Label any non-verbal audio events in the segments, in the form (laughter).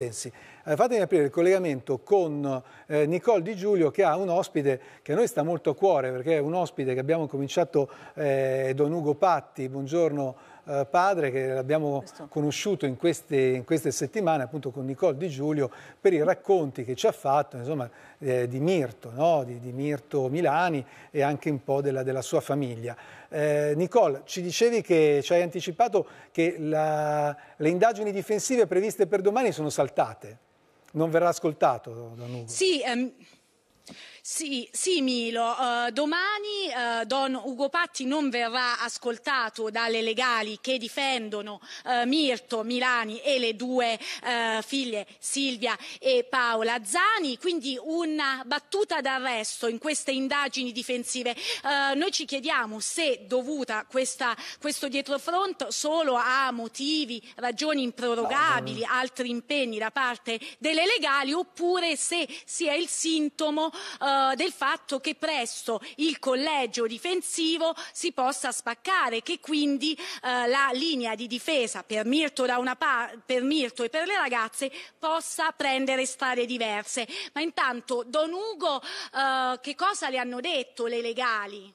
Eh, fatemi aprire il collegamento con eh, Nicole Di Giulio che ha un ospite che a noi sta molto a cuore perché è un ospite che abbiamo cominciato, eh, Don Ugo Patti, buongiorno eh, padre che l'abbiamo conosciuto in queste, in queste, settimane appunto con Nicole Di Giulio per i racconti che ci ha fatto insomma, eh, di Mirto, no? di, di, Mirto Milani e anche un po' della, della sua famiglia. Eh, Nicole, ci dicevi che ci hai anticipato che la, le indagini difensive previste per domani sono saltate, non verrà ascoltato Danugo. Sì, um... Sì, sì Milo, uh, domani uh, Don Ugo Patti non verrà ascoltato dalle legali che difendono uh, Mirto Milani e le due figlie Silvia e Paola Zani, quindi una battuta d'arresto in queste indagini difensive. noi ci chiediamo se dovuta questa, questo dietrofront solo a motivi, ragioni improrogabili, altri impegni da parte delle legali oppure se sia il sintomo eh, del fatto che presto il collegio difensivo si possa spaccare, che quindi eh, la linea di difesa per Mirto, per Mirto, e per le ragazze possa prendere strade diverse. Ma intanto, Don Ugo, eh, che cosa le hanno detto le legali?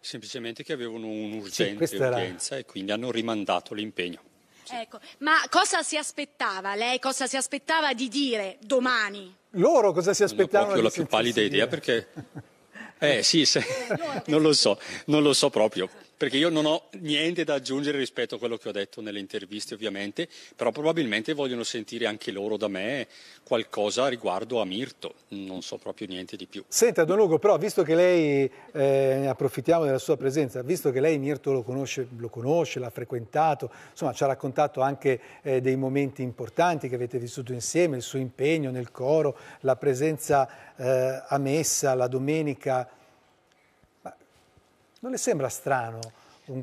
Semplicemente che avevano un'urgente sì, urgenza e quindi hanno rimandato l'impegno. Sì. Ecco. ma cosa si aspettava lei, cosa si aspettava di dire domani? loro cosa si aspettavano? Non ho la più pallida idea perché... Eh sì, se... non, lo so, non lo so proprio perché io non ho niente da aggiungere rispetto a quello che ho detto nelle interviste ovviamente, però probabilmente vogliono sentire anche loro da me qualcosa riguardo a Mirto, non so proprio niente di più. Senta Don Lugo, però visto che lei, eh, approfittiamo della sua presenza, visto che lei Mirto lo conosce, lo conosce l'ha frequentato, insomma ci ha raccontato anche eh, dei momenti importanti che avete vissuto insieme, il suo impegno nel coro, la presenza eh, a messa la domenica non le sembra strano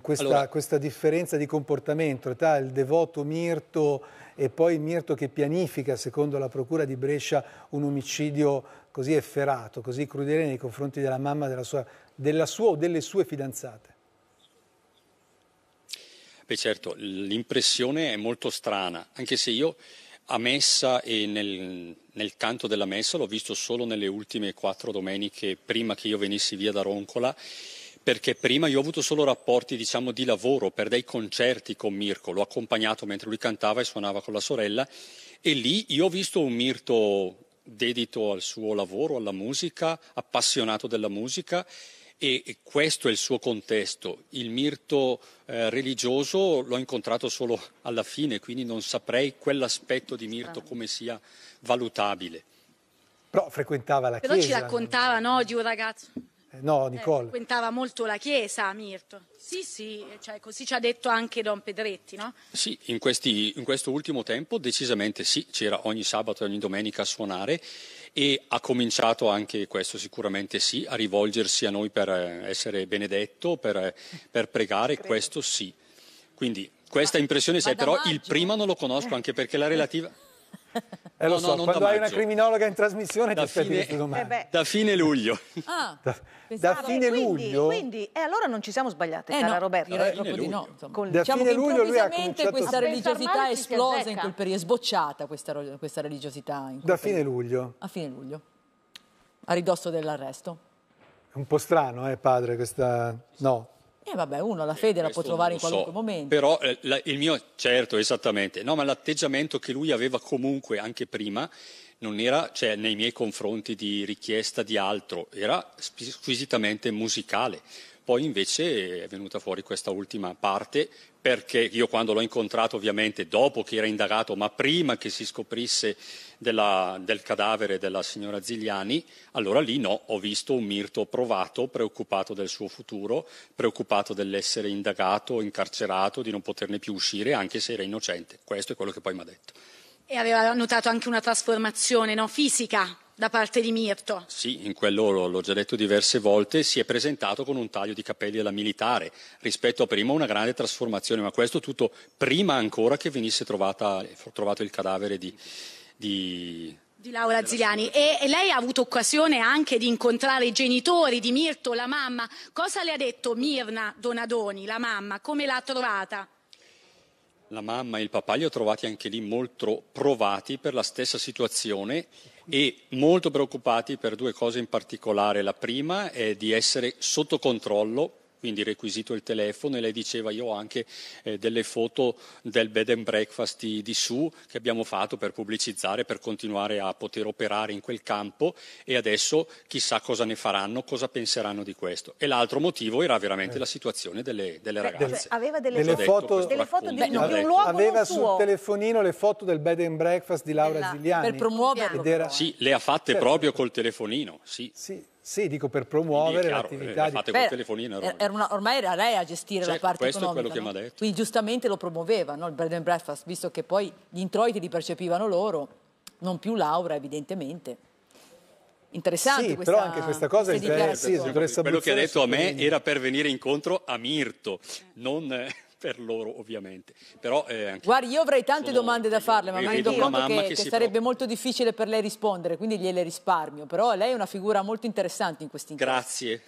questa, allora, questa, differenza di comportamento tra il devoto Mirto e poi Mirto che pianifica, secondo la Procura di Brescia, un omicidio così efferato, così crudele nei confronti della mamma della sua, della sua o delle sue fidanzate? Beh certo, l'impressione è molto strana, anche se io a messa e nel, nel canto della messa l'ho visto solo nelle ultime quattro domeniche prima che io venissi via da Roncola perché prima io ho avuto solo rapporti diciamo di lavoro per dei concerti con Mirko, l'ho accompagnato mentre lui cantava e suonava con la sorella e lì io ho visto un Mirko dedito al suo lavoro, alla musica, appassionato della musica e questo è il suo contesto. Il Mirto eh, religioso l'ho incontrato solo alla fine, quindi non saprei quell'aspetto di Mirto ah. come sia valutabile. Però frequentava la Però chiesa. Però ci raccontava, no, di un ragazzo eh, no, eh, Nicole. Eh, frequentava molto la chiesa Mirto. Sì, sì, eh, cioè, così ci ha detto anche Don Pedretti, no? Sì, in, questi, in questo ultimo tempo decisamente sì, c'era ogni sabato e ogni domenica a suonare e ha cominciato anche questo sicuramente sì, a rivolgersi a noi per essere benedetto, per, per pregare, Credo. questo sì. Quindi questa impressione sì, però maggio. il prima non lo conosco anche perché la relativa... Eh, lo no, so, no, quando hai una criminologa in trasmissione da ti aspetti queste domande. Eh da fine luglio. Ah, da, da fine quindi, luglio? Quindi, eh, allora non ci siamo sbagliati, eh, cara no, Roberta. Direi troppo di no. Con, da diciamo fine luglio lui ha cominciato... questa religiosità è esplosa in quel periodo, è sbocciata questa, questa religiosità. da fine luglio? A fine luglio. A ridosso dell'arresto. È un po' strano, eh, padre, questa... No, eh vabbè, uno la fede eh, la può trovare in qualunque so, momento. Però eh, la, il mio, certo, esattamente. No, ma l'atteggiamento che lui aveva comunque anche prima non era cioè, nei miei confronti di richiesta di altro, era squisitamente musicale. Poi invece è venuta fuori questa ultima parte perché io quando l'ho incontrato ovviamente dopo che era indagato, ma prima che si scoprisse della, del cadavere della signora Zigliani, allora lì no, ho visto un Mirto provato, preoccupato del suo futuro, preoccupato dell'essere indagato, incarcerato, di non poterne più uscire anche se era innocente. Questo è quello che poi mi ha detto. E aveva notato anche una trasformazione no? fisica da parte di Mirto. Sì, in quello l'ho già detto diverse volte, si è presentato con un taglio di capelli alla militare rispetto a prima una grande trasformazione, ma questo tutto prima ancora che venisse trovata, eh, trovato il cadavere di, di di Laura Ziliani. E, e, lei ha avuto occasione anche di incontrare i genitori di Mirto, la mamma. Cosa le ha detto Mirna Donadoni, la mamma? Come l'ha trovata? La mamma e il papà li ho trovati anche lì molto provati per la stessa situazione e molto preoccupati per due cose in particolare. La prima è di essere sotto controllo quindi requisito il telefono e lei diceva io ho anche eh, delle foto del bed and breakfast di, di Su che abbiamo fatto per pubblicizzare, per continuare a poter operare in quel campo e adesso chissà cosa ne faranno, cosa penseranno di questo. E l'altro motivo era veramente eh. la situazione delle, delle ragazze. Cioè, aveva delle, delle foto, detto, delle foto di, no, di un luogo Aveva sul suo. telefonino le foto del bed and breakfast di Laura Della, Per promuoverlo. Era... Sì, le ha fatte certo. proprio col telefonino, sì. sì. Sì, dico per promuovere chiaro, l'attività. Eh, fate di... col telefonino. Ormai era, una, ormai era lei a gestire cioè, la parte questo economica. Questo è quello no? che mi ha detto. Quindi giustamente lo promuoveva, no? il bread and breakfast, visto che poi gli introiti li percepivano loro, non più Laura evidentemente. Interessante sì, questa, però anche questa cosa è interessante. Sì, quello che ha detto a me era per venire incontro a Mirto, non per loro ovviamente. Però, eh, Guardi, io avrei tante domande da farle, ma mi rendo conto che, che, che sarebbe molto difficile per lei rispondere, quindi gliele risparmio. Però lei è una figura molto interessante in questi incontri. Grazie.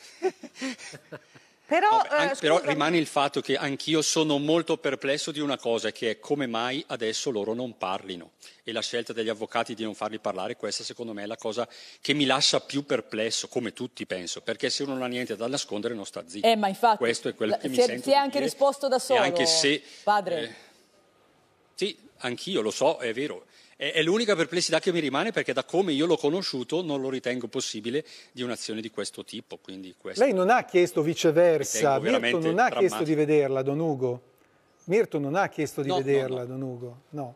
(laughs) Però, Vabbè, eh, an- però rimane il fatto che anch'io sono molto perplesso di una cosa, che è come mai adesso loro non parlino. E la scelta degli avvocati di non farli parlare, questa secondo me è la cosa che mi lascia più perplesso, come tutti penso, perché se uno non ha niente da nascondere non sta zitto. Eh, ma infatti, Questo è quello la, mi è, sento. Si è anche dire, risposto da solo, anche se, padre. Eh, sì, anch'io lo so, è vero. È l'unica perplessità che mi rimane perché da come io l'ho conosciuto non lo ritengo possibile di un'azione di questo tipo. Questo Lei non ha chiesto viceversa, Mirto non ha chiesto di vederla, Don Ugo. Mirto non ha chiesto di no, vederla, no, no. Don Ugo, no.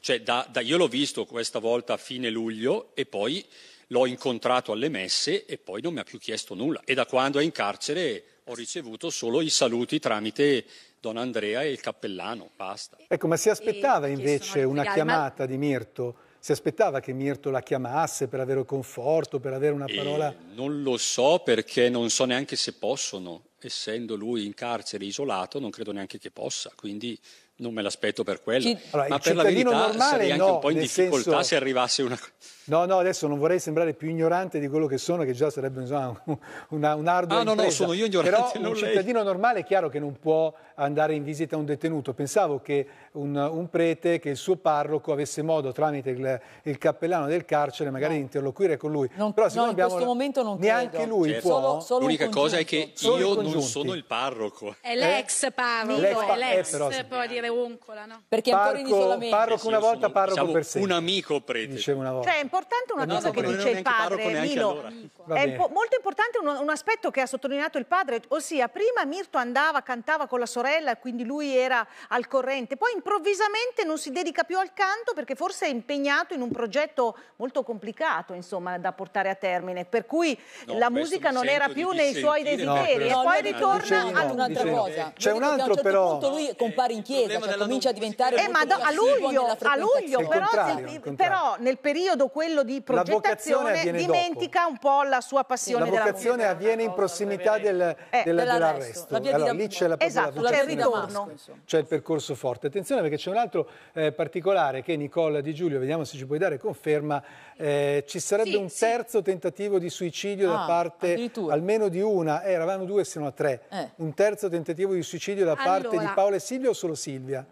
Cioè, da, da, io l'ho visto questa volta a fine luglio e poi l'ho incontrato alle messe e poi non mi ha più chiesto nulla. E da quando è in carcere ho ricevuto solo i saluti tramite Don Andrea e il cappellano, basta. Ecco, ma si aspettava e invece una chiamata ma... di Mirto? Si aspettava che Mirto la chiamasse per avere conforto, per avere una eh, parola... E non lo so perché non so neanche se possono, essendo lui in carcere isolato, non credo neanche che possa, quindi non me l'aspetto per quello, Chi... allora, ma per la verità normale, sarei anche no, un po' in difficoltà senso... se arrivasse una... No, no, adesso non vorrei sembrare più ignorante di quello che sono, che già sarebbe insomma, (laughs) una, un'ardua ah, no, no, sono io ignorante, Però un cittadino lei. normale è chiaro che non può andare in visita a un detenuto. Pensavo che un, un prete, che il suo parroco avesse modo tramite il, il cappellano del carcere magari no. di interloquire con lui. Non, Però no, in questo momento non neanche credo. lui certo. può. Solo, solo L'unica cosa è che io non sono il parroco. È l'ex eh? parroco, l'ex, è l'ex, eh, però, essere oncola, no? Perché parco, ancora in isolamento. Parroco una volta, parroco diciamo, per sé. Un amico prete. Dice una volta. Cioè è importante una eh, cosa che dice il padre, Milo. Allora. È po- molto importante un, un, aspetto che ha sottolineato il padre, ossia prima Mirto andava, cantava con la sorella, quindi lui era al corrente, poi improvvisamente non si dedica più al canto perché forse è impegnato in un progetto molto complicato, insomma, da portare a termine, per cui no, la musica non era più nei suoi desideri no, e poi ritorna ad un'altra cosa. C'è un altro certo però... Lui compare in eh, chiesa problema cioè, comincia a diventare eh, ma a luglio, a luglio però, se, però, nel periodo quello di progettazione dimentica dopo. un po' la sua passione la vocazione avviene in prossimità del, eh, della, dell'arresto allora, lì c'è la, esatto, c'è il ritorno c'è il percorso forte attenzione perché c'è un altro eh, particolare che Nicola Di Giulio vediamo se ci puoi dare conferma eh, ci sarebbe sì, un terzo sì. tentativo di suicidio ah, da parte almeno di una eh, eravamo due se a tre eh. un terzo tentativo di suicidio da parte di Paola e Silvio o solo Silvio? Silvia.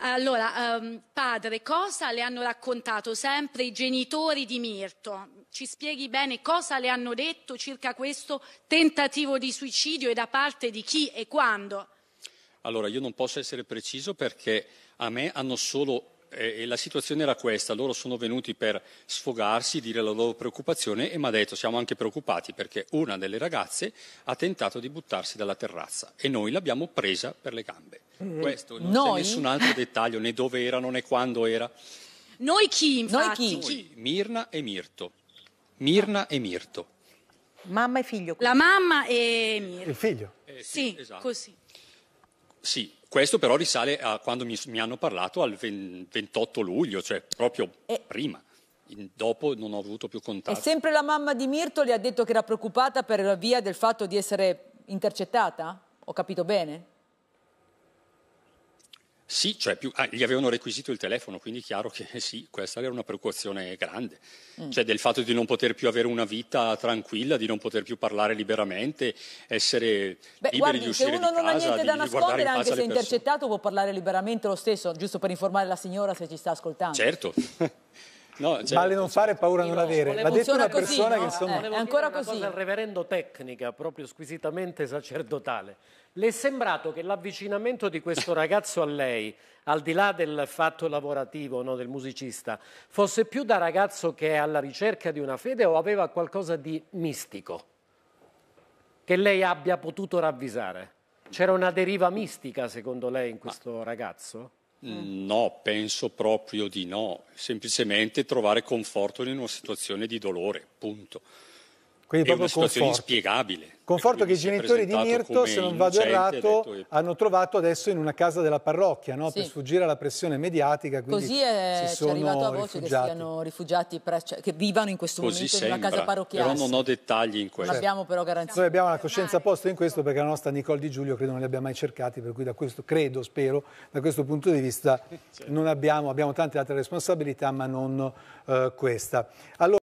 Allora, um, padre, cosa le hanno raccontato sempre i genitori di Mirto? Ci spieghi bene cosa le hanno detto circa questo tentativo di suicidio e da parte di chi e quando? Allora, io non posso essere preciso perché a me hanno solo e, e la situazione era questa, loro sono venuti per sfogarsi, dire la loro preoccupazione e mi ha detto siamo anche preoccupati perché una delle ragazze ha tentato di buttarsi dalla terrazza e noi l'abbiamo presa per le gambe. Mm. Questo non noi? c'è nessun altro dettaglio né dove erano né quando era. Noi chi? Noi chi? Noi, Mirna e Mirto. Mirna e Mirto. Mamma e figlio. Quindi. La mamma e Mirto. Il figlio? Eh, sì, sì esatto. così. Sì, questo però risale a quando mi, mi hanno parlato al 28 luglio, cioè proprio e... prima dopo non ho avuto più contatto. E sempre la mamma di le ha detto che era preoccupata per via del fatto di essere intercettata? Ho capito bene? Sì, cioè più, ah, gli avevano requisito il telefono, quindi è chiaro che sì, questa era una preoccupazione grande, mm. cioè del fatto di non poter più avere una vita tranquilla, di non poter più parlare liberamente, essere Beh, liberi guardi, di uscire di casa, se uno non ha niente da nascondere, anche se è intercettato, può parlare liberamente lo stesso, giusto per informare la signora se ci sta ascoltando. Certo. (laughs) No, cioè, male non fare, paura non avere. L'ha detto una così, persona no? che insomma... Eh, è ancora così. Cosa, reverendo tecnica, proprio squisitamente sacerdotale. Le è sembrato che l'avvicinamento di questo (laughs) ragazzo a lei, al di là del fatto lavorativo no, del musicista, fosse più da ragazzo che è alla ricerca di una fede o aveva qualcosa di mistico? Che lei abbia potuto ravvisare? C'era una deriva mistica, secondo lei, in questo Ma... ragazzo? Mm. No, penso proprio di no, semplicemente trovare conforto in una situazione di dolore, punto. Quindi è una situazione conforto. inspiegabile. Conforto che i genitori di Mirto, se non vado errato, detto... hanno trovato adesso in una casa della parrocchia no? sì. per sfuggire alla pressione mediatica. Così è, si arrivato a voce rifugiati. che siano rifugiati, pre... cioè, che vivano in questo Così momento sembra, in una casa parrocchiale. Però non ho dettagli in questo. Non abbiamo però garanzia. Noi abbiamo la coscienza a posto in questo perché la nostra Nicole Di Giulio credo non li abbia mai cercati, per cui da questo, credo, spero, da questo punto di vista sì. non abbiamo, abbiamo tante altre responsabilità ma non eh, questa. Allora,